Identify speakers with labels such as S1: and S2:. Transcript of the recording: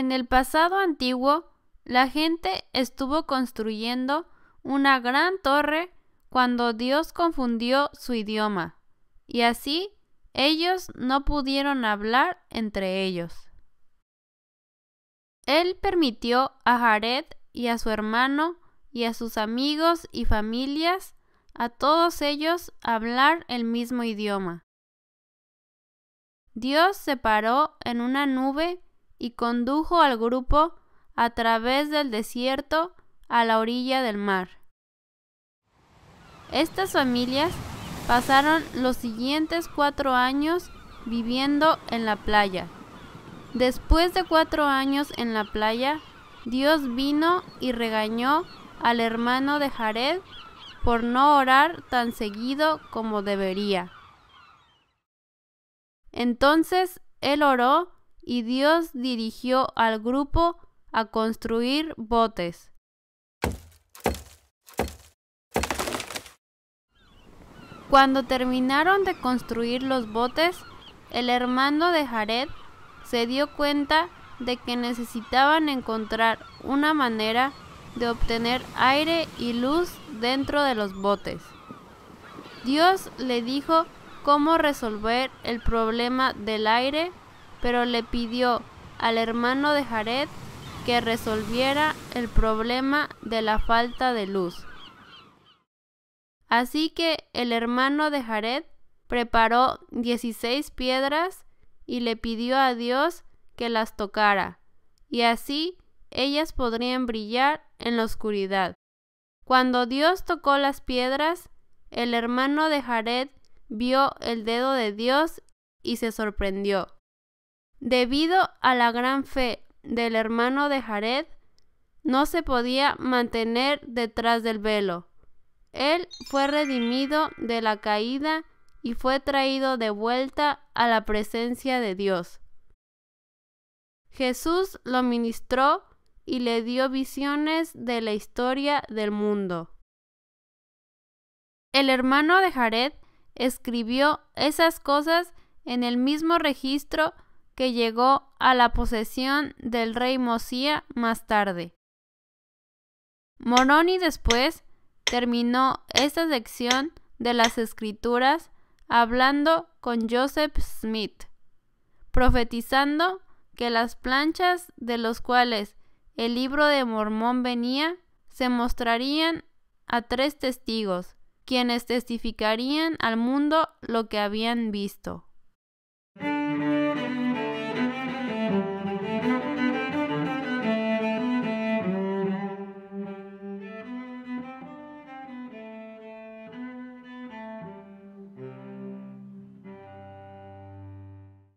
S1: En el pasado antiguo, la gente estuvo construyendo una gran torre cuando Dios confundió su idioma, y así ellos no pudieron hablar entre ellos. Él permitió a Jared y a su hermano y a sus amigos y familias, a todos ellos, hablar el mismo idioma. Dios se paró en una nube y condujo al grupo a través del desierto a la orilla del mar. Estas familias pasaron los siguientes cuatro años viviendo en la playa. Después de cuatro años en la playa, Dios vino y regañó al hermano de Jared por no orar tan seguido como debería. Entonces él oró y Dios dirigió al grupo a construir botes. Cuando terminaron de construir los botes, el hermano de Jared se dio cuenta de que necesitaban encontrar una manera de obtener aire y luz dentro de los botes. Dios le dijo cómo resolver el problema del aire pero le pidió al hermano de Jared que resolviera el problema de la falta de luz. Así que el hermano de Jared preparó 16 piedras y le pidió a Dios que las tocara, y así ellas podrían brillar en la oscuridad. Cuando Dios tocó las piedras, el hermano de Jared vio el dedo de Dios y se sorprendió. Debido a la gran fe del hermano de Jared, no se podía mantener detrás del velo. Él fue redimido de la caída y fue traído de vuelta a la presencia de Dios. Jesús lo ministró y le dio visiones de la historia del mundo. El hermano de Jared escribió esas cosas en el mismo registro que llegó a la posesión del rey Mosía más tarde. Moroni después terminó esta sección de las escrituras hablando con Joseph Smith, profetizando que las planchas de los cuales el libro de Mormón venía se mostrarían a tres testigos, quienes testificarían al mundo lo que habían visto.